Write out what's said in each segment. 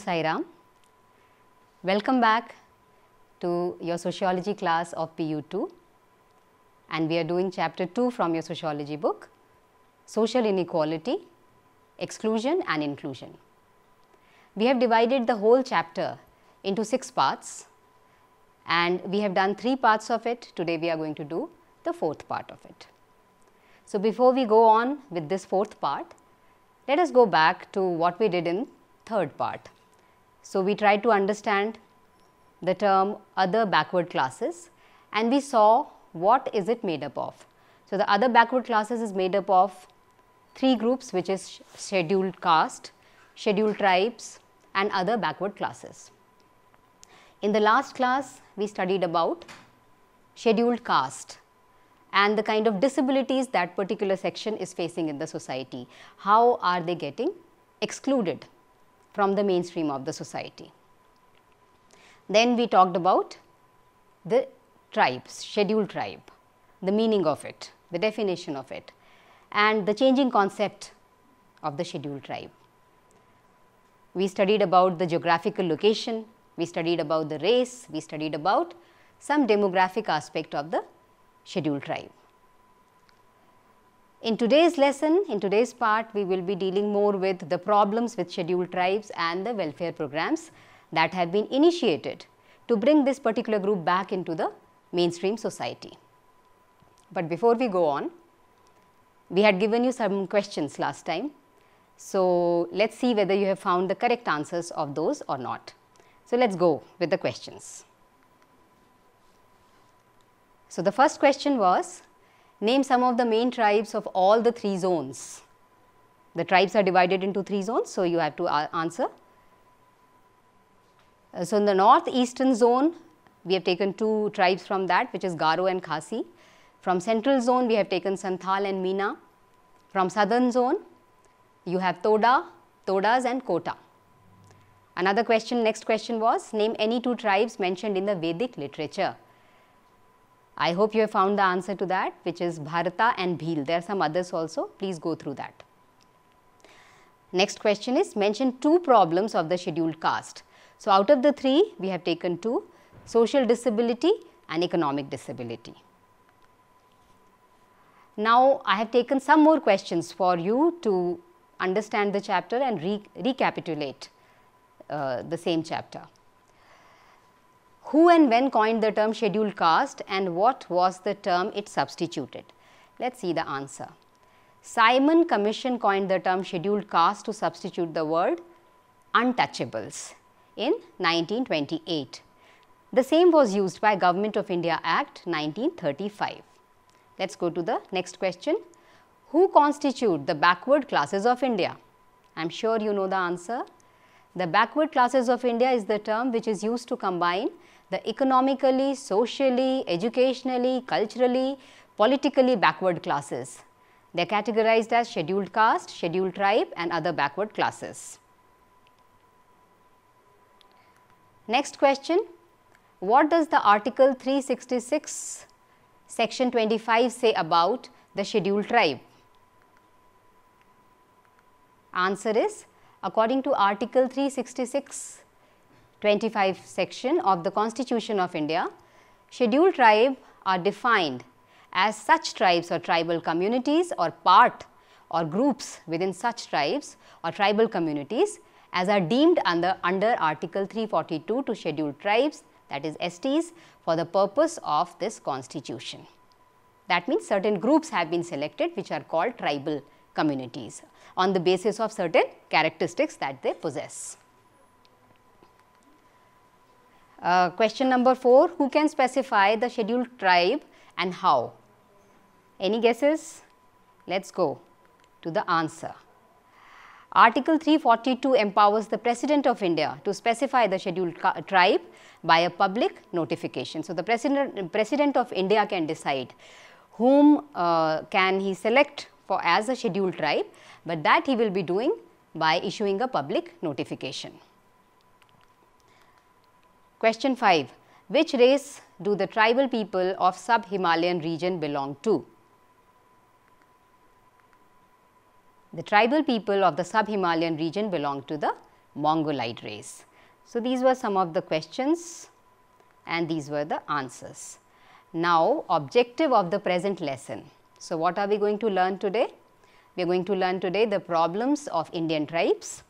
Sairam. Welcome back to your sociology class of PU2 and we are doing chapter 2 from your sociology book, Social Inequality, Exclusion and Inclusion. We have divided the whole chapter into 6 parts and we have done 3 parts of it. Today we are going to do the fourth part of it. So, before we go on with this fourth part, let us go back to what we did in third part. So, we tried to understand the term other backward classes and we saw what is it made up of. So, the other backward classes is made up of three groups which is scheduled caste, scheduled tribes and other backward classes. In the last class, we studied about scheduled caste and the kind of disabilities that particular section is facing in the society. How are they getting excluded from the mainstream of the society. Then we talked about the tribes, scheduled tribe, the meaning of it, the definition of it and the changing concept of the scheduled tribe. We studied about the geographical location, we studied about the race, we studied about some demographic aspect of the scheduled tribe. In today's lesson, in today's part, we will be dealing more with the problems with scheduled tribes and the welfare programs that have been initiated to bring this particular group back into the mainstream society. But before we go on, we had given you some questions last time. So, let us see whether you have found the correct answers of those or not. So, let us go with the questions. So, the first question was, Name some of the main tribes of all the three zones. The tribes are divided into three zones, so you have to uh, answer. Uh, so, in the northeastern zone, we have taken two tribes from that, which is Garo and Khasi. From central zone, we have taken Santhal and Meena. From southern zone, you have Toda, Todas and Kota. Another question, next question was, name any two tribes mentioned in the Vedic literature. I hope you have found the answer to that which is Bharata and Bhil. There are some others also. Please go through that. Next question is mention two problems of the scheduled caste. So, out of the three we have taken two social disability and economic disability. Now, I have taken some more questions for you to understand the chapter and re recapitulate uh, the same chapter. Who and when coined the term scheduled caste and what was the term it substituted? Let's see the answer. Simon Commission coined the term scheduled caste to substitute the word untouchables in 1928. The same was used by Government of India Act 1935. Let's go to the next question. Who constitute the backward classes of India? I am sure you know the answer. The backward classes of India is the term which is used to combine the economically, socially, educationally, culturally, politically backward classes. They are categorized as scheduled caste, scheduled tribe and other backward classes. Next question, what does the article 366 section 25 say about the scheduled tribe? Answer is, according to article 366 25 section of the Constitution of India, scheduled tribe are defined as such tribes or tribal communities or part or groups within such tribes or tribal communities as are deemed under, under Article 342 to scheduled tribes that is STs for the purpose of this constitution. That means certain groups have been selected which are called tribal communities on the basis of certain characteristics that they possess. Uh, question number 4, who can specify the scheduled tribe and how? Any guesses? Let's go to the answer. Article 342 empowers the President of India to specify the scheduled tribe by a public notification. So, the President, President of India can decide whom uh, can he select for as a scheduled tribe, but that he will be doing by issuing a public notification. Question 5. Which race do the tribal people of sub-Himalayan region belong to? The tribal people of the sub-Himalayan region belong to the Mongoloid race. So, these were some of the questions and these were the answers. Now, objective of the present lesson. So, what are we going to learn today? We are going to learn today the problems of Indian tribes,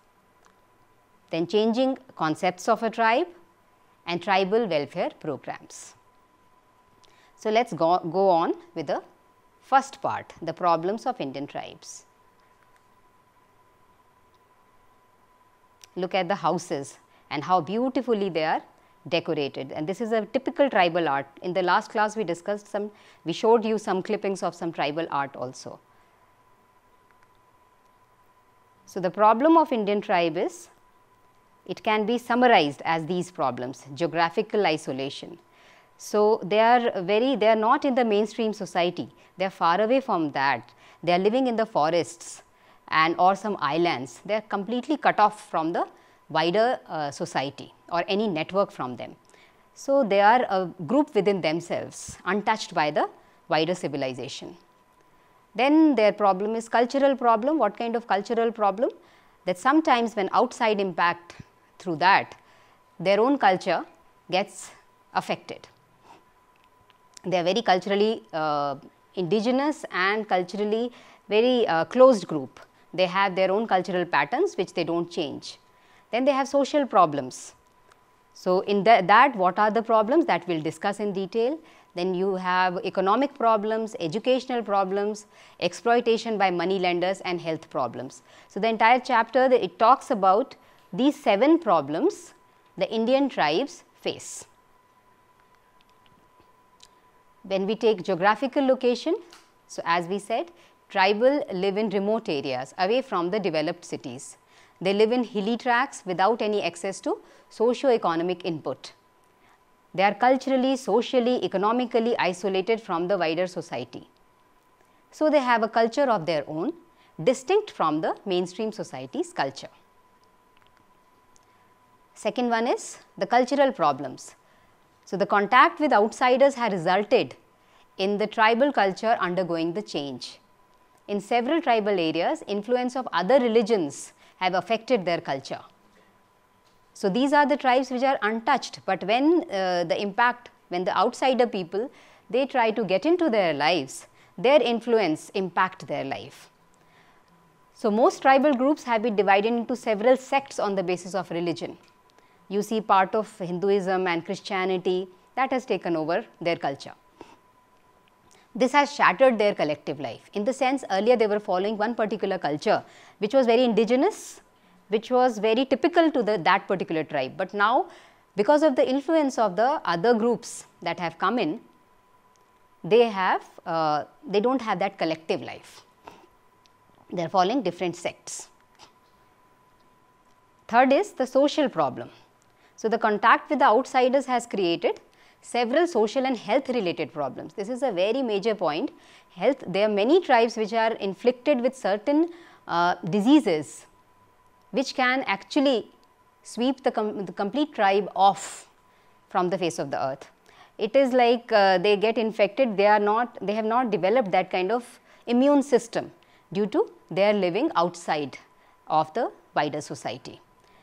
then changing concepts of a tribe, and tribal welfare programs. So, let us go, go on with the first part, the problems of Indian tribes. Look at the houses and how beautifully they are decorated and this is a typical tribal art. In the last class we discussed some, we showed you some clippings of some tribal art also. So, the problem of Indian tribe is it can be summarized as these problems, geographical isolation. So they are very, they are not in the mainstream society, they are far away from that. They are living in the forests and or some islands, they are completely cut off from the wider uh, society or any network from them. So they are a group within themselves, untouched by the wider civilization. Then their problem is cultural problem. What kind of cultural problem? That sometimes when outside impact through that, their own culture gets affected. They are very culturally uh, indigenous and culturally very uh, closed group. They have their own cultural patterns which they do not change. Then they have social problems. So, in the, that what are the problems that we will discuss in detail. Then you have economic problems, educational problems, exploitation by money lenders and health problems. So, the entire chapter it talks about these seven problems the Indian tribes face. When we take geographical location, so as we said, tribal live in remote areas away from the developed cities. They live in hilly tracts without any access to socio-economic input. They are culturally, socially, economically isolated from the wider society. So, they have a culture of their own distinct from the mainstream society's culture. Second one is the cultural problems. So, the contact with outsiders had resulted in the tribal culture undergoing the change. In several tribal areas, influence of other religions have affected their culture. So, these are the tribes which are untouched, but when uh, the impact, when the outsider people, they try to get into their lives, their influence impact their life. So, most tribal groups have been divided into several sects on the basis of religion you see part of Hinduism and Christianity that has taken over their culture. This has shattered their collective life. In the sense, earlier they were following one particular culture, which was very indigenous, which was very typical to the, that particular tribe. But now, because of the influence of the other groups that have come in, they have, uh, they don't have that collective life. They are following different sects. Third is the social problem. So the contact with the outsiders has created several social and health related problems. This is a very major point. Health, there are many tribes which are inflicted with certain uh, diseases which can actually sweep the, com the, complete tribe off from the face of the earth. It is like uh, they get infected, they are not, they have not developed that kind of immune system due to their living outside of the wider society.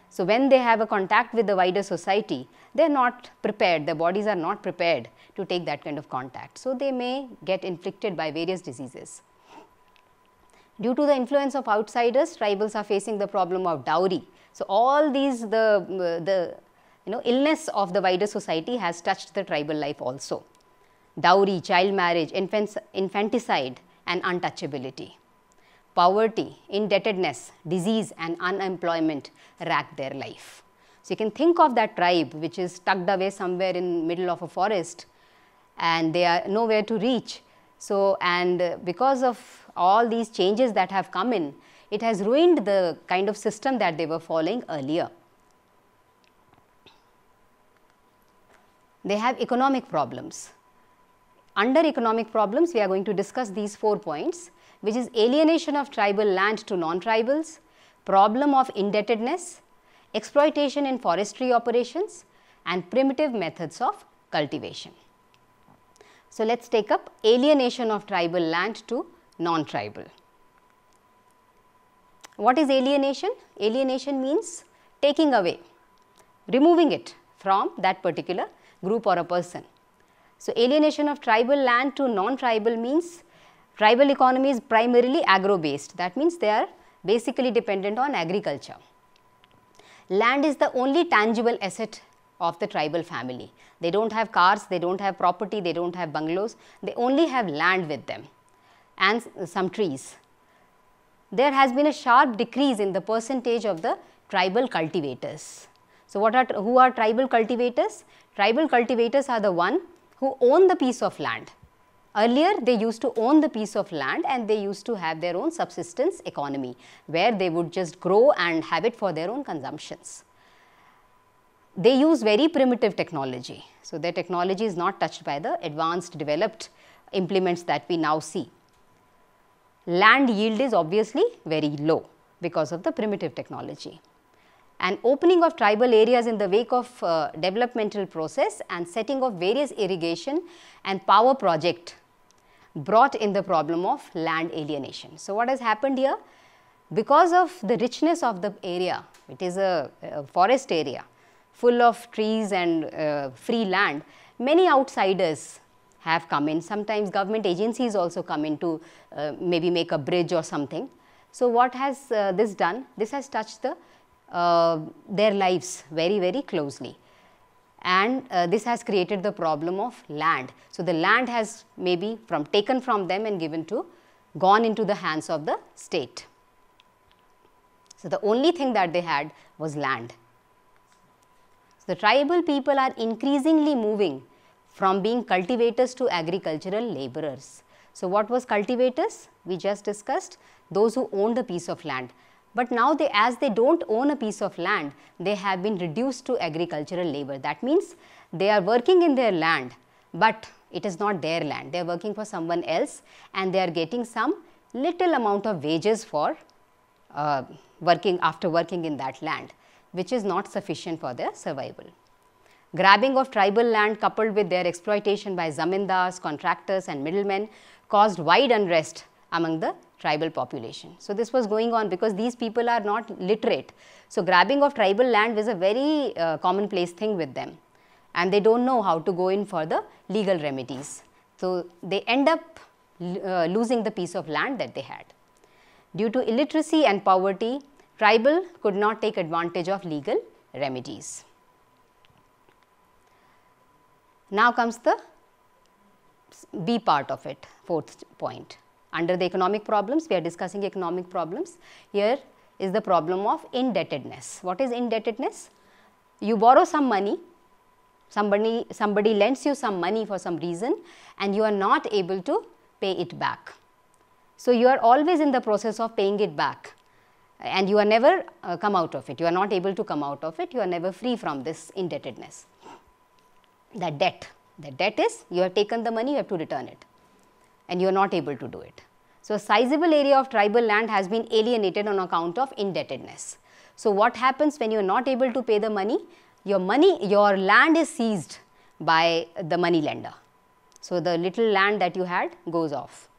So, when they have a contact with the wider society, they are not prepared, their bodies are not prepared to take that kind of contact. So, they may get inflicted by various diseases. Due to the influence of outsiders, tribals are facing the problem of dowry. So, all these the, the you know illness of the wider society has touched the tribal life also. Dowry, child marriage, infant, infanticide and untouchability poverty, indebtedness, disease and unemployment rack their life. So you can think of that tribe which is tucked away somewhere in middle of a forest and they are nowhere to reach. So and because of all these changes that have come in, it has ruined the kind of system that they were following earlier. They have economic problems. Under economic problems, we are going to discuss these four points which is alienation of tribal land to non-tribals, problem of indebtedness, exploitation in forestry operations and primitive methods of cultivation. So, let us take up alienation of tribal land to non-tribal. What is alienation? Alienation means taking away, removing it from that particular group or a person. So, alienation of tribal land to non-tribal means Tribal economy is primarily agro-based. That means they are basically dependent on agriculture. Land is the only tangible asset of the tribal family. They don't have cars, they don't have property, they don't have bungalows. They only have land with them and some trees. There has been a sharp decrease in the percentage of the tribal cultivators. So, what are who are tribal cultivators? Tribal cultivators are the one who own the piece of land. Earlier, they used to own the piece of land and they used to have their own subsistence economy where they would just grow and have it for their own consumptions. They use very primitive technology. So, their technology is not touched by the advanced developed implements that we now see. Land yield is obviously very low because of the primitive technology An opening of tribal areas in the wake of uh, developmental process and setting of various irrigation and power project brought in the problem of land alienation. So, what has happened here? Because of the richness of the area, it is a, a forest area full of trees and uh, free land, many outsiders have come in. Sometimes government agencies also come in to uh, maybe make a bridge or something. So, what has uh, this done? This has touched the, uh, their lives very, very closely and uh, this has created the problem of land. So, the land has maybe from taken from them and given to gone into the hands of the state. So, the only thing that they had was land. So, the tribal people are increasingly moving from being cultivators to agricultural laborers. So, what was cultivators? We just discussed those who owned a piece of land. But now they, as they don't own a piece of land, they have been reduced to agricultural labor. That means they are working in their land, but it is not their land. They are working for someone else and they are getting some little amount of wages for uh, working after working in that land, which is not sufficient for their survival. Grabbing of tribal land coupled with their exploitation by zamindars, contractors and middlemen caused wide unrest among the tribal population. So this was going on because these people are not literate. So grabbing of tribal land was a very uh, commonplace thing with them and they don't know how to go in for the legal remedies. So they end up uh, losing the piece of land that they had. Due to illiteracy and poverty, tribal could not take advantage of legal remedies. Now comes the B part of it, fourth point. Under the economic problems, we are discussing economic problems. Here is the problem of indebtedness. What is indebtedness? You borrow some money, somebody, somebody lends you some money for some reason and you are not able to pay it back. So, you are always in the process of paying it back and you are never uh, come out of it. You are not able to come out of it. You are never free from this indebtedness. The debt, the debt is you have taken the money, you have to return it and you are not able to do it. So, a sizable area of tribal land has been alienated on account of indebtedness. So, what happens when you are not able to pay the money? Your money, your land is seized by the money lender. So, the little land that you had goes off.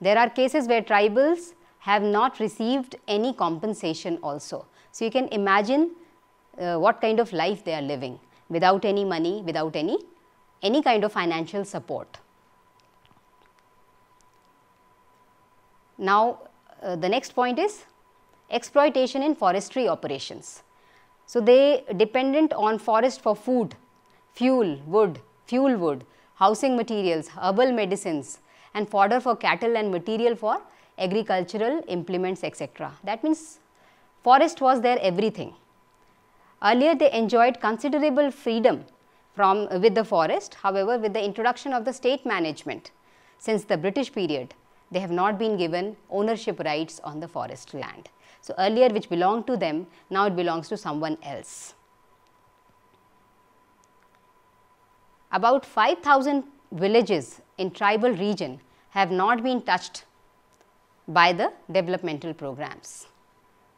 There are cases where tribals have not received any compensation also. So, you can imagine uh, what kind of life they are living without any money, without any, any kind of financial support. Now, uh, the next point is exploitation in forestry operations. So, they dependent on forest for food, fuel, wood, fuel wood, housing materials, herbal medicines and fodder for cattle and material for agricultural implements etc. That means forest was their everything. Earlier they enjoyed considerable freedom from with the forest, however with the introduction of the state management since the British period they have not been given ownership rights on the forest land. So, earlier which belonged to them, now it belongs to someone else. About 5000 villages in tribal region have not been touched by the developmental programs.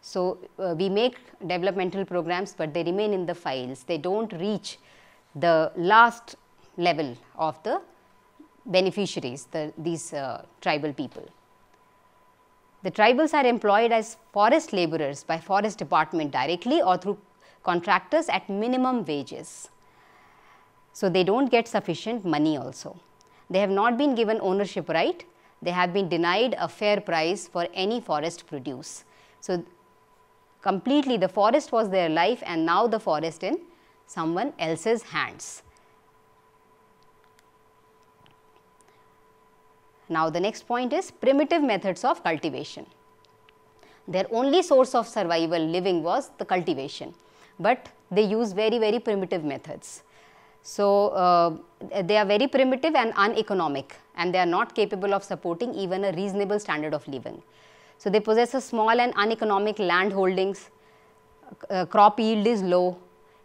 So, uh, we make developmental programs, but they remain in the files. They do not reach the last level of the beneficiaries, the, these uh, tribal people. The tribals are employed as forest laborers by forest department directly or through contractors at minimum wages. So, they do not get sufficient money also. They have not been given ownership right, they have been denied a fair price for any forest produce. So, completely the forest was their life and now the forest in someone else's hands. Now the next point is primitive methods of cultivation. Their only source of survival living was the cultivation, but they use very very primitive methods. So, uh, they are very primitive and uneconomic and they are not capable of supporting even a reasonable standard of living. So, they possess a small and uneconomic land holdings, uh, crop yield is low,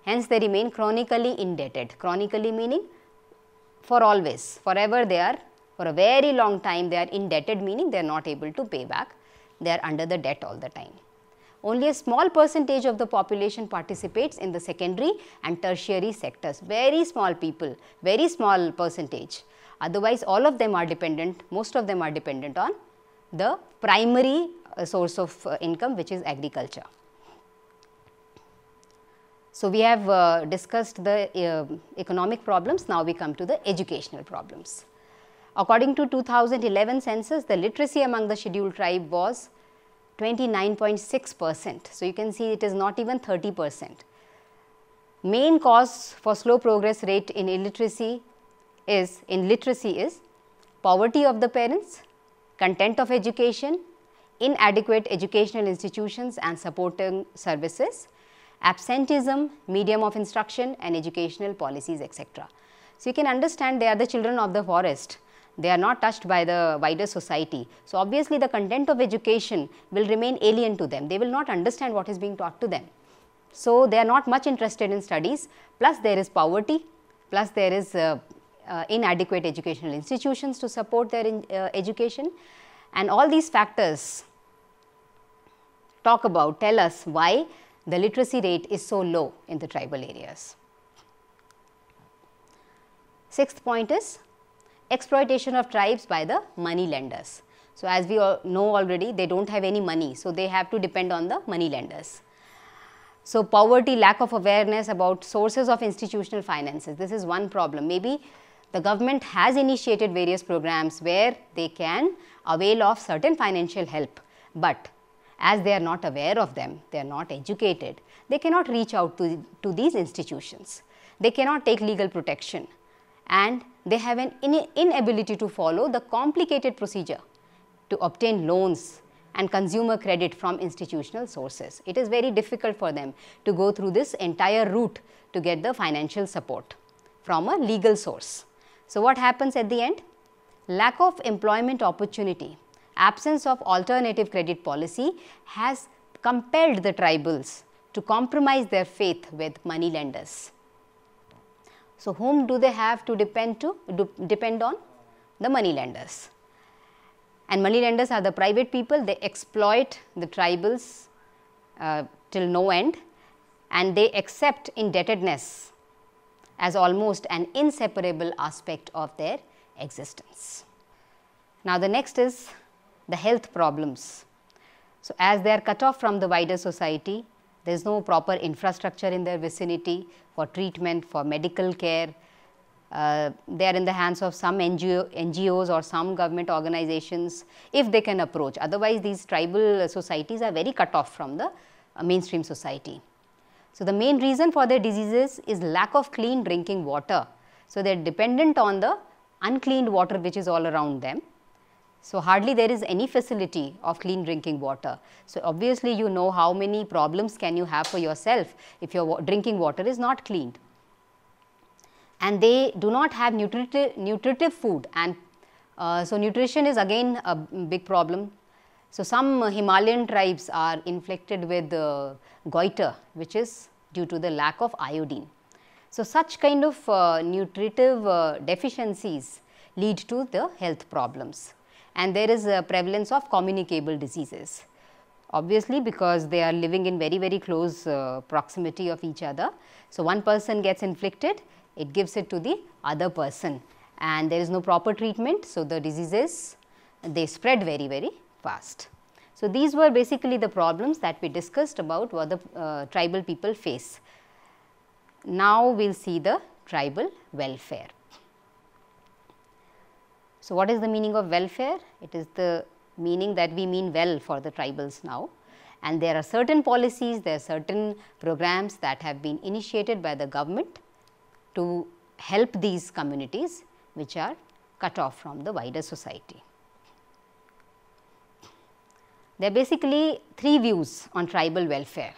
hence they remain chronically indebted. Chronically meaning for always, forever they are for a very long time they are indebted meaning they are not able to pay back, they are under the debt all the time. Only a small percentage of the population participates in the secondary and tertiary sectors, very small people, very small percentage. Otherwise all of them are dependent, most of them are dependent on the primary uh, source of uh, income which is agriculture. So, we have uh, discussed the uh, economic problems, now we come to the educational problems. According to 2011 census, the literacy among the scheduled tribe was 29.6 percent. So, you can see it is not even 30 percent. Main cause for slow progress rate in illiteracy is in literacy is poverty of the parents, content of education, inadequate educational institutions and supporting services, absenteeism, medium of instruction and educational policies etc. So, you can understand they are the children of the forest they are not touched by the wider society. So, obviously the content of education will remain alien to them. They will not understand what is being taught to them. So, they are not much interested in studies plus there is poverty plus there is uh, uh, inadequate educational institutions to support their in, uh, education and all these factors talk about tell us why the literacy rate is so low in the tribal areas. Sixth point is exploitation of tribes by the money lenders. So, as we all know already they do not have any money. So, they have to depend on the money lenders. So, poverty, lack of awareness about sources of institutional finances, this is one problem. Maybe the government has initiated various programs where they can avail of certain financial help, but as they are not aware of them, they are not educated, they cannot reach out to, to these institutions. They cannot take legal protection and they have an in inability to follow the complicated procedure to obtain loans and consumer credit from institutional sources. It is very difficult for them to go through this entire route to get the financial support from a legal source. So, what happens at the end? Lack of employment opportunity, absence of alternative credit policy has compelled the tribals to compromise their faith with money lenders. So, whom do they have to depend to? depend on the money lenders. And money lenders are the private people, they exploit the tribals uh, till no end and they accept indebtedness as almost an inseparable aspect of their existence. Now, the next is the health problems. So, as they are cut off from the wider society, there is no proper infrastructure in their vicinity for treatment, for medical care. Uh, they are in the hands of some NGO, NGOs or some government organizations if they can approach. Otherwise, these tribal societies are very cut off from the uh, mainstream society. So, the main reason for their diseases is lack of clean drinking water. So, they are dependent on the uncleaned water which is all around them so, hardly there is any facility of clean drinking water. So, obviously you know how many problems can you have for yourself if your drinking water is not cleaned. And they do not have nutritive, nutritive food and uh, so nutrition is again a big problem. So, some Himalayan tribes are inflicted with uh, goiter which is due to the lack of iodine. So, such kind of uh, nutritive uh, deficiencies lead to the health problems and there is a prevalence of communicable diseases. Obviously, because they are living in very, very close uh, proximity of each other. So, one person gets inflicted, it gives it to the other person and there is no proper treatment. So, the diseases, they spread very, very fast. So, these were basically the problems that we discussed about what the uh, tribal people face. Now, we will see the tribal welfare. So, what is the meaning of welfare? It is the meaning that we mean well for the tribals now and there are certain policies, there are certain programs that have been initiated by the government to help these communities which are cut off from the wider society. There are basically three views on tribal welfare.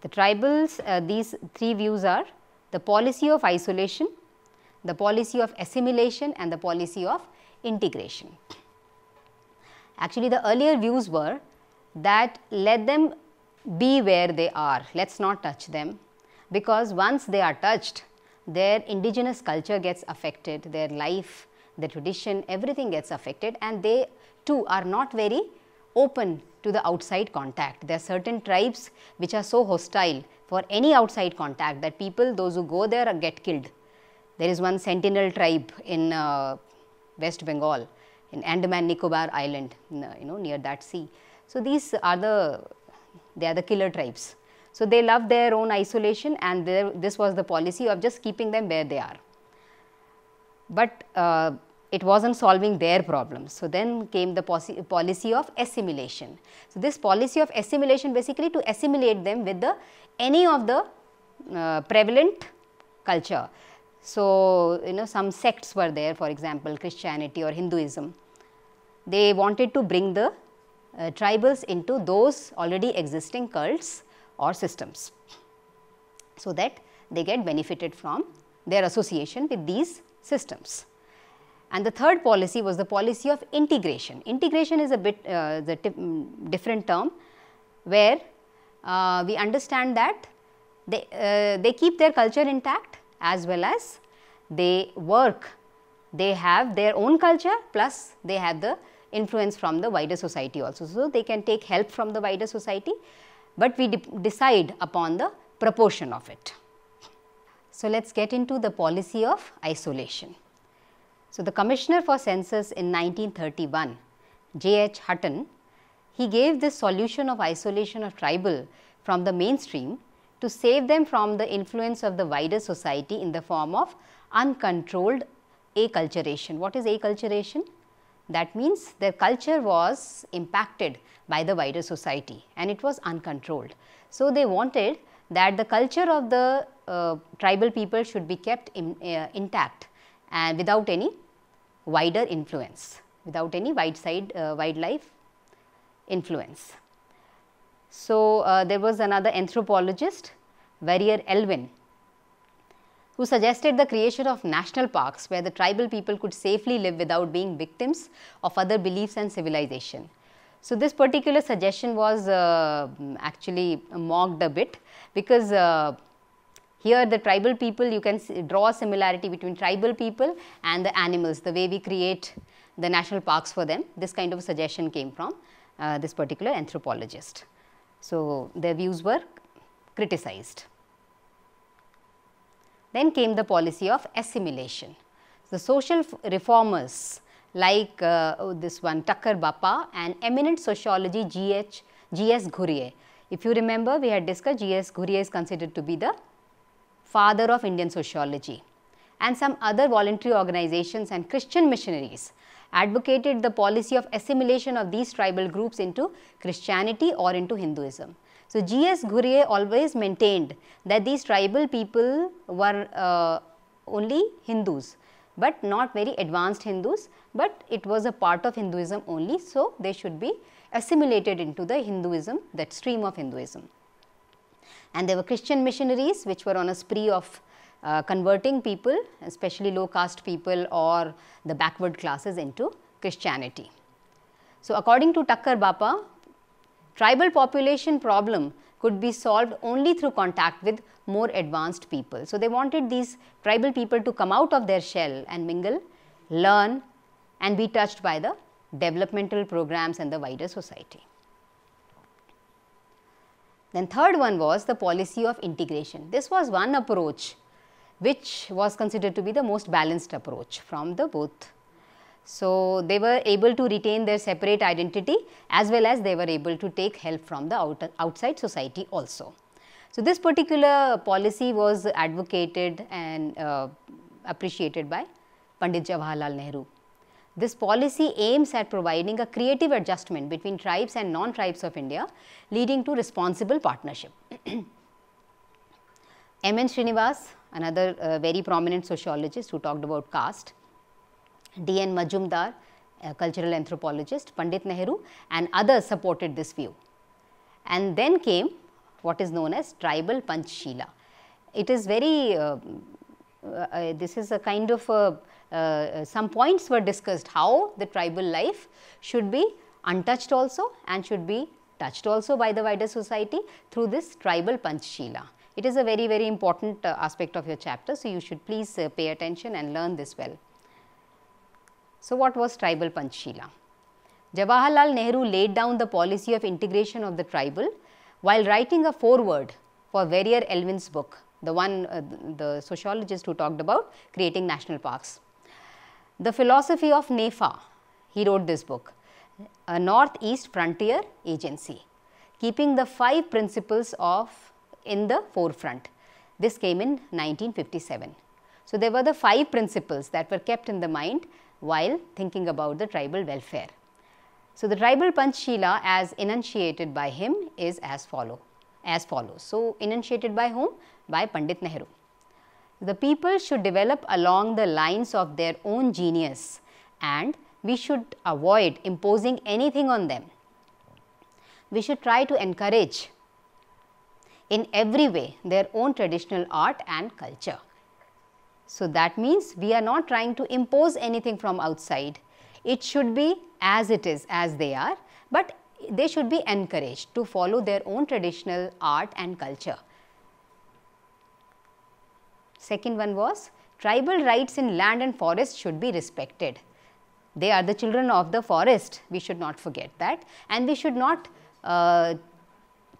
The tribals, uh, these three views are the policy of isolation, the policy of assimilation and the policy of integration. Actually, the earlier views were that let them be where they are, let us not touch them because once they are touched, their indigenous culture gets affected, their life, their tradition, everything gets affected and they too are not very open to the outside contact. There are certain tribes which are so hostile for any outside contact that people, those who go there get killed there is one sentinel tribe in uh, West Bengal, in Andaman Nicobar Island, you know, near that sea. So, these are the, they are the killer tribes. So, they love their own isolation and this was the policy of just keeping them where they are. But uh, it was not solving their problems. So, then came the policy of assimilation. So, this policy of assimilation basically to assimilate them with the any of the uh, prevalent culture. So, you know some sects were there for example, Christianity or Hinduism. They wanted to bring the uh, tribals into those already existing cults or systems. So, that they get benefited from their association with these systems. And the third policy was the policy of integration. Integration is a bit uh, the mm, different term where uh, we understand that they, uh, they keep their culture intact as well as they work. They have their own culture plus they have the influence from the wider society also. So, they can take help from the wider society, but we de decide upon the proportion of it. So, let us get into the policy of isolation. So, the Commissioner for Census in 1931, J. H. Hutton, he gave this solution of isolation of tribal from the mainstream to save them from the influence of the wider society in the form of uncontrolled acculturation. What is acculturation? That means their culture was impacted by the wider society and it was uncontrolled. So, they wanted that the culture of the uh, tribal people should be kept in, uh, intact and without any wider influence, without any wide side uh, wildlife influence. So, uh, there was another anthropologist Verrier Elwin who suggested the creation of national parks where the tribal people could safely live without being victims of other beliefs and civilization. So, this particular suggestion was uh, actually mocked a bit because uh, here the tribal people you can draw a similarity between tribal people and the animals the way we create the national parks for them this kind of suggestion came from uh, this particular anthropologist. So, their views were criticized. Then came the policy of assimilation. The social reformers like uh, oh, this one Tucker Bappa and eminent sociology G.H. G.S. Ghurye. If you remember, we had discussed G.S. Ghurye is considered to be the father of Indian sociology and some other voluntary organizations and Christian missionaries advocated the policy of assimilation of these tribal groups into Christianity or into Hinduism. So, G.S. Gurye always maintained that these tribal people were uh, only Hindus, but not very advanced Hindus, but it was a part of Hinduism only. So, they should be assimilated into the Hinduism, that stream of Hinduism. And there were Christian missionaries which were on a spree of uh, converting people especially low caste people or the backward classes into Christianity. So, according to Tucker Bappa, tribal population problem could be solved only through contact with more advanced people. So, they wanted these tribal people to come out of their shell and mingle, learn and be touched by the developmental programs and the wider society. Then third one was the policy of integration. This was one approach which was considered to be the most balanced approach from the both. So, they were able to retain their separate identity as well as they were able to take help from the outer outside society also. So, this particular policy was advocated and uh, appreciated by Pandit Jawaharlal Nehru. This policy aims at providing a creative adjustment between tribes and non-tribes of India leading to responsible partnership. M. N. Srinivas another uh, very prominent sociologist who talked about caste, D.N. Majumdar, a cultural anthropologist, Pandit Nehru and others supported this view. And then came what is known as tribal Panchshila. It is very, uh, uh, uh this is a kind of, a, uh, uh, some points were discussed how the tribal life should be untouched also and should be touched also by the wider society through this tribal Panchshila. It is a very, very important uh, aspect of your chapter. So, you should please uh, pay attention and learn this well. So, what was tribal Panchshila? Jawaharlal Nehru laid down the policy of integration of the tribal while writing a foreword for Verrier Elwin's book, the one uh, the sociologist who talked about creating national parks. The philosophy of NEFA, he wrote this book, a Northeast Frontier Agency, keeping the five principles of in the forefront. This came in 1957. So, there were the five principles that were kept in the mind while thinking about the tribal welfare. So, the tribal Panchshila as enunciated by him is as follow as follows. So, enunciated by whom? By Pandit Nehru. The people should develop along the lines of their own genius and we should avoid imposing anything on them. We should try to encourage in every way their own traditional art and culture. So, that means we are not trying to impose anything from outside. It should be as it is, as they are, but they should be encouraged to follow their own traditional art and culture. Second one was tribal rights in land and forest should be respected. They are the children of the forest, we should not forget that and we should not uh,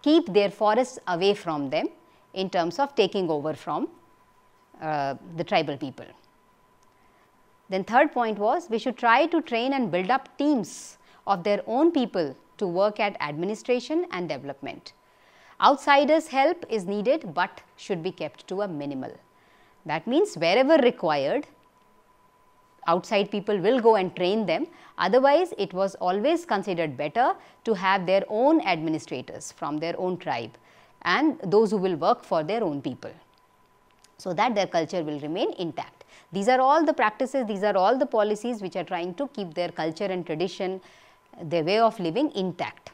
keep their forests away from them in terms of taking over from uh, the tribal people. Then third point was we should try to train and build up teams of their own people to work at administration and development. Outsiders help is needed but should be kept to a minimal. That means wherever required outside people will go and train them. Otherwise, it was always considered better to have their own administrators from their own tribe and those who will work for their own people so that their culture will remain intact. These are all the practices, these are all the policies which are trying to keep their culture and tradition, their way of living intact.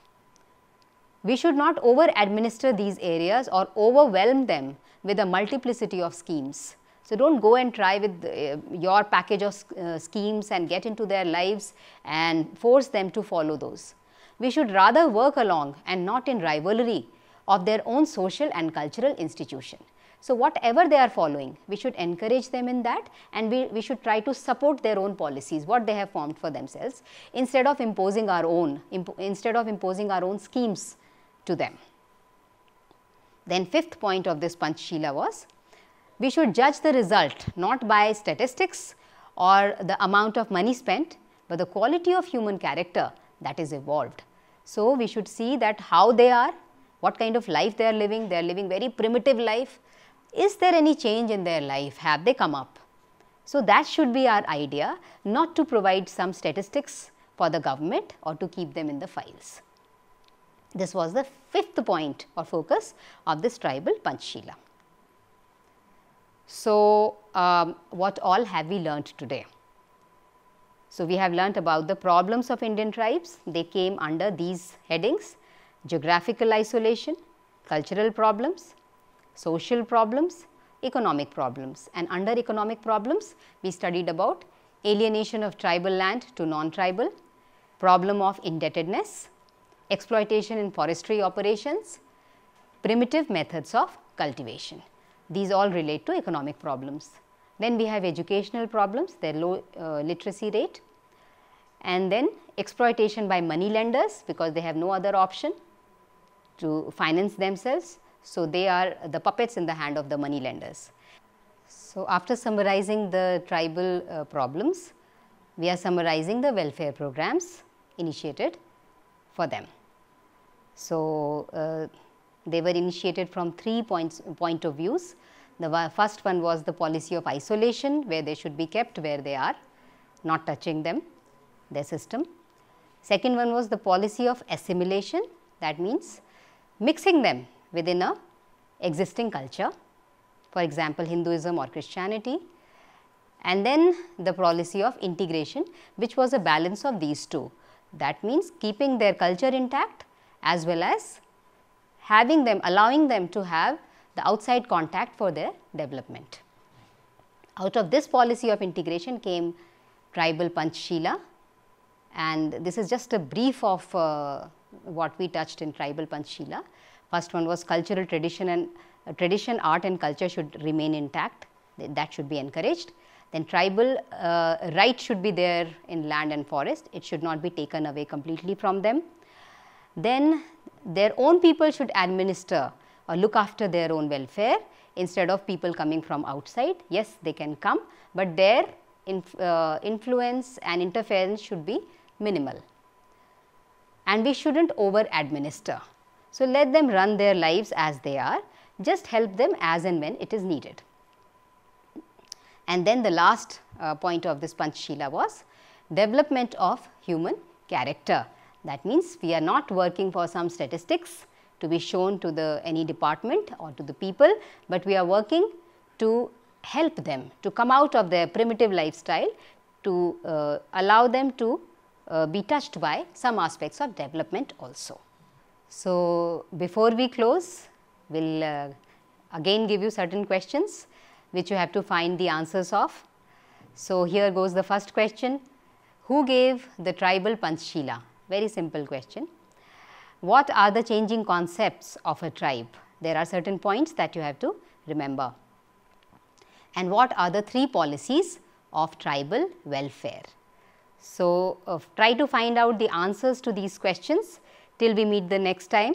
We should not over administer these areas or overwhelm them with a multiplicity of schemes so don't go and try with uh, your package of uh, schemes and get into their lives and force them to follow those. We should rather work along and not in rivalry of their own social and cultural institution. So whatever they are following, we should encourage them in that and we, we should try to support their own policies, what they have formed for themselves instead of imposing our own, instead of imposing our own schemes to them. Then fifth point of this Panchshila was we should judge the result not by statistics or the amount of money spent, but the quality of human character that is evolved. So, we should see that how they are, what kind of life they are living, they are living very primitive life. Is there any change in their life? Have they come up? So, that should be our idea not to provide some statistics for the government or to keep them in the files. This was the fifth point or focus of this tribal Panchshila. So, um, what all have we learnt today? So, we have learnt about the problems of Indian tribes. They came under these headings, geographical isolation, cultural problems, social problems, economic problems. And under economic problems, we studied about alienation of tribal land to non-tribal, problem of indebtedness, exploitation in forestry operations, primitive methods of cultivation. These all relate to economic problems. Then we have educational problems, their low uh, literacy rate and then exploitation by money lenders because they have no other option to finance themselves. So, they are the puppets in the hand of the money lenders. So, after summarizing the tribal uh, problems, we are summarizing the welfare programs initiated for them. So, uh, they were initiated from three points, point of views. The first one was the policy of isolation where they should be kept where they are, not touching them, their system. Second one was the policy of assimilation that means mixing them within a existing culture, for example, Hinduism or Christianity. And then the policy of integration which was a balance of these two. That means keeping their culture intact as well as having them, allowing them to have the outside contact for their development. Out of this policy of integration came tribal Panchshila and this is just a brief of uh, what we touched in tribal Panchshila. First one was cultural tradition and uh, tradition, art and culture should remain intact, Th that should be encouraged. Then tribal uh, right should be there in land and forest, it should not be taken away completely from them. Then their own people should administer or look after their own welfare instead of people coming from outside. Yes, they can come, but their inf uh, influence and interference should be minimal. And we should not over administer. So, let them run their lives as they are, just help them as and when it is needed. And then the last uh, point of this Panchshila was development of human character. That means we are not working for some statistics to be shown to the any department or to the people, but we are working to help them to come out of their primitive lifestyle to uh, allow them to uh, be touched by some aspects of development also. So, before we close, we will uh, again give you certain questions which you have to find the answers of. So, here goes the first question, who gave the tribal Panchshila? Very simple question. What are the changing concepts of a tribe? There are certain points that you have to remember. And what are the three policies of tribal welfare? So, uh, try to find out the answers to these questions till we meet the next time.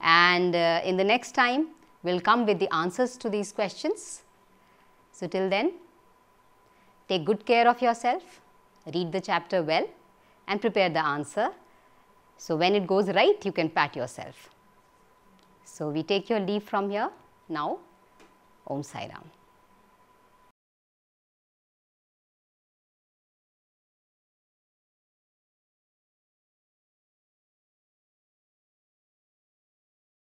And uh, in the next time, we will come with the answers to these questions. So, till then, take good care of yourself, read the chapter well and prepare the answer. So, when it goes right, you can pat yourself. So, we take your leave from here now. Om Sai Ram.